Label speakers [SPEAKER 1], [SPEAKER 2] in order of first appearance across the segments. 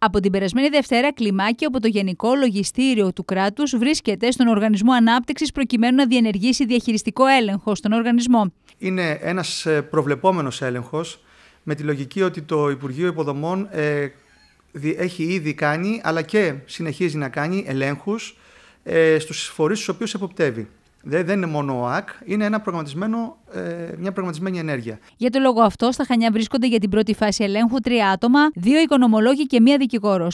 [SPEAKER 1] Από την περασμένη Δευτέρα, κλιμάκι από το Γενικό Λογιστήριο του κράτους βρίσκεται στον Οργανισμό Ανάπτυξης προκειμένου να διενεργήσει διαχειριστικό έλεγχο στον οργανισμό.
[SPEAKER 2] Είναι ένας ε, προβλεπόμενος έλεγχος με τη λογική ότι το Υπουργείο Υποδομών ε, έχει ήδη κάνει αλλά και συνεχίζει να κάνει ελέγχους ε, στους φορείς στους οποίους εποπτεύει δεν είναι μόνο ο ΑΚ, είναι ένα προγραμματισμένο, ε, μια προγραμματισμένη ενέργεια.
[SPEAKER 1] Για το λόγο αυτό, στα Χανιά βρίσκονται για την πρώτη φάση ελέγχου τρία άτομα, δύο οικονομολόγοι και μία δικηγόρος.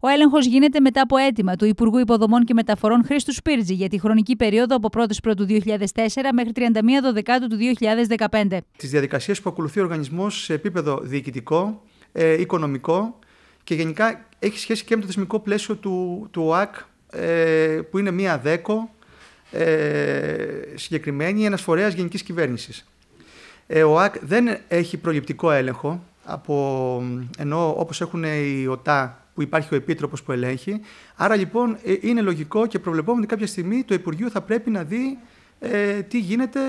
[SPEAKER 1] Ο έλεγχος γίνεται μετά από αίτημα του Υπουργού Υποδομών και Μεταφορών Χρήστου Σπίρτζη για τη χρονική περίοδο από 1η 2004 μέχρι 31 Δοδεκάτου του 2015.
[SPEAKER 2] Τις διαδικασίες που ακολουθεί ο οργανισμός σε επίπεδο διοικητικό, ε, οικονομικό και γενικά έχει σχέση και με το θεσμικό πλαίσιο του, του ΟΑΚ, ε, που είναι μία δέκο ε, συγκεκριμένη ένας φορέας γενικής κυβέρνησης. Ε, ο ΑΚ δεν έχει προληπτικό έλεγχο, από, ενώ όπως έχουν οι ΟΤΑ που υπάρχει ο επίτροπος που ελέγχει. Άρα λοιπόν ε, είναι λογικό και προβλεπόμενο ότι κάποια στιγμή το Υπουργείο θα πρέπει να δει ε, τι γίνεται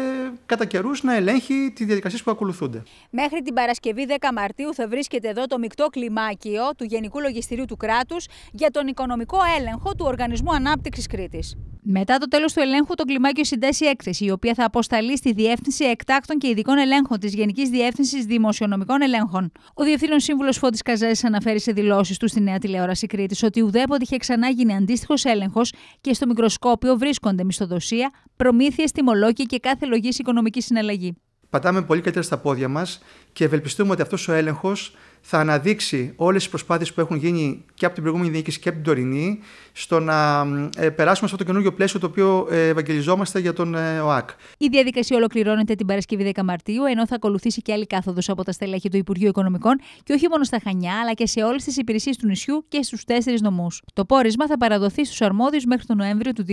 [SPEAKER 2] κατά καιρούς να ελέγχει τις διαδικασίες που ακολουθούνται.
[SPEAKER 1] Μέχρι την Παρασκευή 10 Μαρτίου θα βρίσκεται εδώ το μεικτό κλιμάκιο του Γενικού Λογιστηρίου του Κράτους για τον οικονομικό έλεγχο του Οργανισμού Ανάπτυξης Κρήτης. Μετά το τέλος του ελέγχου, το κλιμάκιο συντάσσει έκθεση, η οποία θα αποσταλεί στη Διεύθυνση Εκτάκτων και Ειδικών Ελέγχων της Γενικής Διεύθυνσης Δημοσιονομικών Ελέγχων. Ο Διευθύνων Σύμβουλος Φώτης Καζέ αναφέρει σε δηλώσεις του στη Νέα Τηλεόραση Κρήτη ότι ουδέποτε είχε ξανά γίνει αντίστοιχος έλεγχος και στο μικροσκόπιο βρίσκονται μισθοδοσία, προμήθειες, τιμολόγια και κάθε λογής οικονομική συναλλαγή
[SPEAKER 2] πατάμε πολύ καλύτερα στα πόδια μας και ευελπιστούμε ότι αυτός ο έλεγχος θα αναδείξει όλες τις προσπάθειες που έχουν γίνει και από την προηγούμενη διοίκηση και από την τωρινή στο να ε, περάσουμε σε αυτό το καινούργιο πλαίσιο το οποίο ε, ευαγγελιζόμαστε για τον ε, ΟΑΚ.
[SPEAKER 1] Η διαδικασία ολοκληρώνεται την Παρασκευή 10 Μαρτίου, ενώ θα ακολουθήσει και άλλη κάθοδος από τα στελέχη του Υπουργείου Οικονομικών και όχι μόνο στα Χανιά, αλλά και σε όλες τις υπηρεσίες του νησιού και στους τέσσερις νομούς. Το πόρισμα θα παραδοθεί στους αρμόδιους μέχρι τον Νοέμβριο του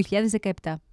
[SPEAKER 1] 2017.